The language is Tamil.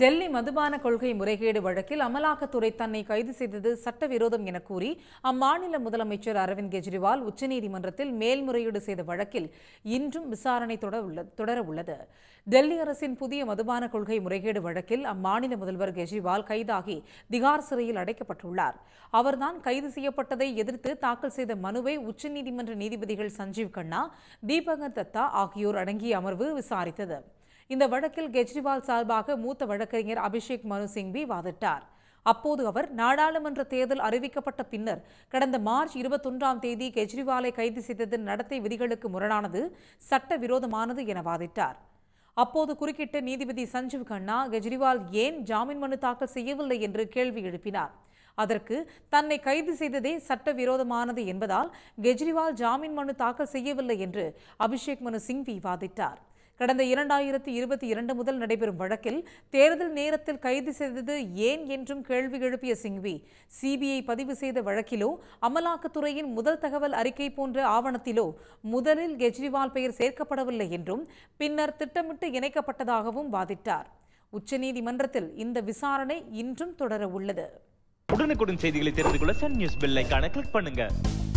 டெல்லி மதுபான கொள்கை முறைகேடு வழக்கில் அமலாக்கத்துறை தன்னை கைது செய்தது சட்டவிரோதம் என கூறி அம்மாநில முதலமைச்சர் அரவிந்த் கெஜ்ரிவால் உச்சநீதிமன்றத்தில் மேல்முறையீடு செய்த வழக்கில் இன்றும் விசாரணை தொடர உள்ளது டெல்லி அரசின் புதிய மதுபான கொள்கை முறைகேடு வழக்கில் அம்மாநில முதல்வர் கெஜ்ரிவால் கைதாகி திகார் சிறையில் அடைக்கப்பட்டுள்ளார் அவர்தான் கைது செய்யப்பட்டதை எதிர்த்து தாக்கல் செய்த மனுவை உச்சநீதிமன்ற நீதிபதிகள் சஞ்சீவ் கண்ணா தீபகர் தத்தா ஆகியோர் அடங்கிய அமர்வு விசாரித்தது இந்த வழக்கில் கெஜ்ரிவால் சார்பாக மூத்த வழக்கறிஞர் அபிஷேக் மனு சிங்வி வாதிட்டார் அப்போது அவர் நாடாளுமன்ற தேர்தல் அறிவிக்கப்பட்ட பின்னர் கடந்த மார்ச் இருபத்தொன்றாம் தேதி கெஜ்ரிவாலை கைது செய்ததன் நடத்தை விதிகளுக்கு முரணானது சட்டவிரோதமானது என வாதிட்டார் அப்போது குறுக்கிட்ட நீதிபதி சஞ்சீவ் கண்ணா கெஜ்ரிவால் ஏன் ஜாமீன் மனு தாக்கல் செய்யவில்லை என்று கேள்வி எழுப்பினார் அதற்கு தன்னை கைது செய்ததே சட்டவிரோதமானது என்பதால் கெஜ்ரிவால் ஜாமீன் மனு தாக்கல் செய்யவில்லை என்று அபிஷேக் மனு சிங்வி வாதிட்டார் கடந்த இரண்டாயிரத்தி இருபத்தி இரண்டு முதல் நடைபெறும் வழக்கில் தேர்தல் நேரத்தில் கைது செய்தது ஏன் என்றும் கேள்வி எழுப்பிய சிங்வி சிபிஐ பதிவு செய்த வழக்கிலோ அமலாக்கத்துறையின் முதல் தகவல் அறிக்கை போன்ற ஆவணத்திலோ முதலில் கெஜ்ரிவால் பெயர் சேர்க்கப்படவில்லை என்றும் பின்னர் திட்டமிட்டு இணைக்கப்பட்டதாகவும் வாதிட்டார் உச்சநீதிமன்றத்தில் இந்த விசாரணை இன்றும் தொடர உள்ளது உடனுக்குடன் செய்திகளை தெரிந்து கொள்ள சன் நியூஸ் கிளிக்